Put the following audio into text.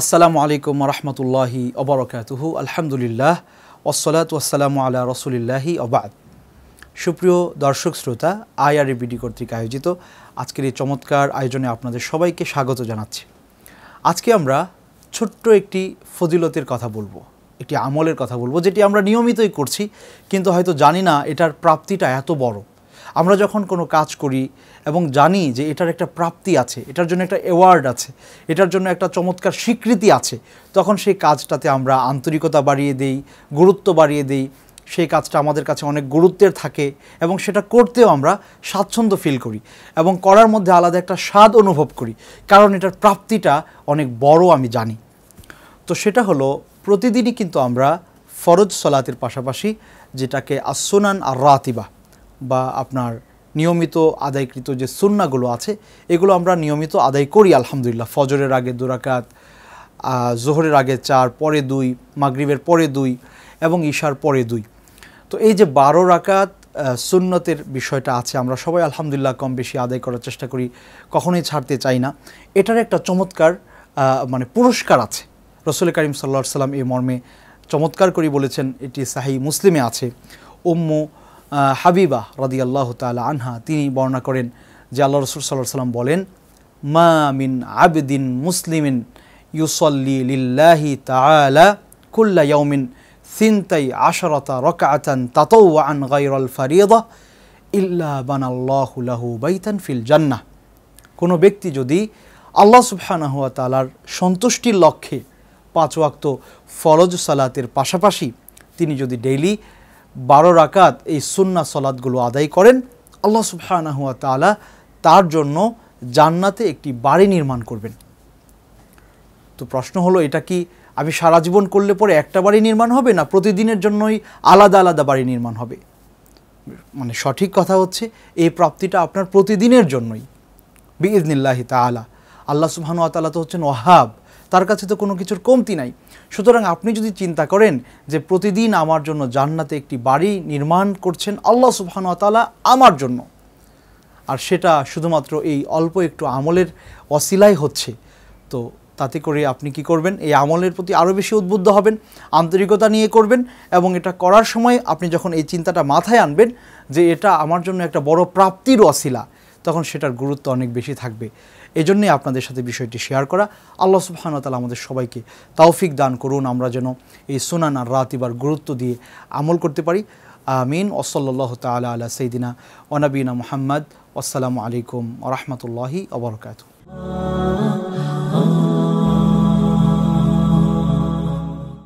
আসসালামু আলাইকুম রহমতুল্লাহি অবরকাতুহ আলহামদুলিল্লাহ ওসলাত ওসালামু আল্লাহ রসুলিল্লাহি অবাদ সুপ্রিয় দর্শক শ্রোতা বিডি কর্তৃক আয়োজিত আজকের এই চমৎকার আয়োজনে আপনাদের সবাইকে স্বাগত জানাচ্ছি আজকে আমরা ছোট্ট একটি ফজিলতের কথা বলবো একটি আমলের কথা বলবো যেটি আমরা নিয়মিতই করছি কিন্তু হয়তো জানি না এটার প্রাপ্তিটা এত বড় আমরা যখন কোনো কাজ করি এবং জানি যে এটার একটা প্রাপ্তি আছে এটার জন্য একটা অ্যাওয়ার্ড আছে এটার জন্য একটা চমৎকার স্বীকৃতি আছে তখন সেই কাজটাতে আমরা আন্তরিকতা বাড়িয়ে দেই গুরুত্ব বাড়িয়ে দেই সেই কাজটা আমাদের কাছে অনেক গুরুত্বের থাকে এবং সেটা করতেও আমরা স্বাচ্ছন্দ্য ফিল করি এবং করার মধ্যে আলাদা একটা স্বাদ অনুভব করি কারণ এটার প্রাপ্তিটা অনেক বড় আমি জানি তো সেটা হলো প্রতিদিনই কিন্তু আমরা ফরজ সলাতের পাশাপাশি যেটাকে আসোনান আর রাতিবা বা আপনার নিয়মিত আদায়কৃত যে সুন্নাগুলো আছে এগুলো আমরা নিয়মিত আদায় করি আলহামদুলিল্লাহ ফজরের আগে দুরাকাত জোহরের আগে চার পরে দুই মাগরীবের পরে দুই এবং ঈশার পরে দুই তো এই যে বারো রাকাত সুন্নতের বিষয়টা আছে আমরা সবাই আলহামদুলিল্লাহ কম বেশি আদায় করার চেষ্টা করি কখনোই ছাড়তে চাই না এটার একটা চমৎকার মানে পুরস্কার আছে রসুল করিম সাল্লা সাল্লাম এই মর্মে চমৎকার করে বলেছেন এটি সাহি মুসলিমে আছে উম্মু হাবিবা রাদি আল্লাহ তালা আনহা তিনি বর্ণনা করেন যে আল্লাহ রসুল সাল্লাহ সাল্লাম বলেন মা মিন আবদিন মুসলিমিন ইউসল্লি লিল্লাহি তালা কুল্লা ইয়াউমিন সিনতাই আশরতা রকাতান তাতৌ আন গাইরল ফারিয়দা ইল্লা লাহু বাইতান ফিল জান্না কোনো ব্যক্তি যদি আল্লাহ সুবহানাহুয়া তালার সন্তুষ্টির লক্ষ্যে পাঁচ ওয়াক্ত ফরজ সালাতের পাশাপাশি তিনি যদি ডেইলি বারো রাকাত এই সুন্না সলাদগুলো আদায় করেন আল্লাহ সুবহানাহুয়া তালা তার জন্য জান্নাতে একটি বাড়ি নির্মাণ করবেন তো প্রশ্ন হলো এটা কি আমি সারা জীবন করলে পরে একটা বাড়ি নির্মাণ হবে না প্রতিদিনের জন্যই আলাদা আলাদা বাড়ি নির্মাণ হবে মানে সঠিক কথা হচ্ছে এই প্রাপ্তিটা আপনার প্রতিদিনের জন্যই বিজনিল্লাহি তালা আল্লাহ সুবহানু তালা তো হচ্ছেন ওয়াহাব তার কাছে তো কোনো কিছুর কমতি নাই সুতরাং আপনি যদি চিন্তা করেন যে প্রতিদিন আমার জন্য জান্নাতে একটি বাড়ি নির্মাণ করছেন আল্লাহ সুবহানতালা আমার জন্য আর সেটা শুধুমাত্র এই অল্প একটু আমলের অসিলাই হচ্ছে তো তাতে করে আপনি কি করবেন এই আমলের প্রতি আরও বেশি উদ্বুদ্ধ হবেন আন্তরিকতা নিয়ে করবেন এবং এটা করার সময় আপনি যখন এই চিন্তাটা মাথায় আনবেন যে এটা আমার জন্য একটা বড় প্রাপ্তির অশিলা তখন সেটার গুরুত্ব অনেক বেশি থাকবে এজন্যই আপনাদের সাথে বিষয়টি শেয়ার করা আল্লাহ সুবাহানতালা আমাদের সবাইকে তাওফিক দান করুন আমরা যেন এই সোনানা রাতিবার গুরুত্ব দিয়ে আমল করতে পারি আমিন ওসল্লাহ তালা আলা সঈদিনা ওনাবিনা মোহাম্মদ আসসালামু আলাইকুম রহমতুল্লাহি আবরকাত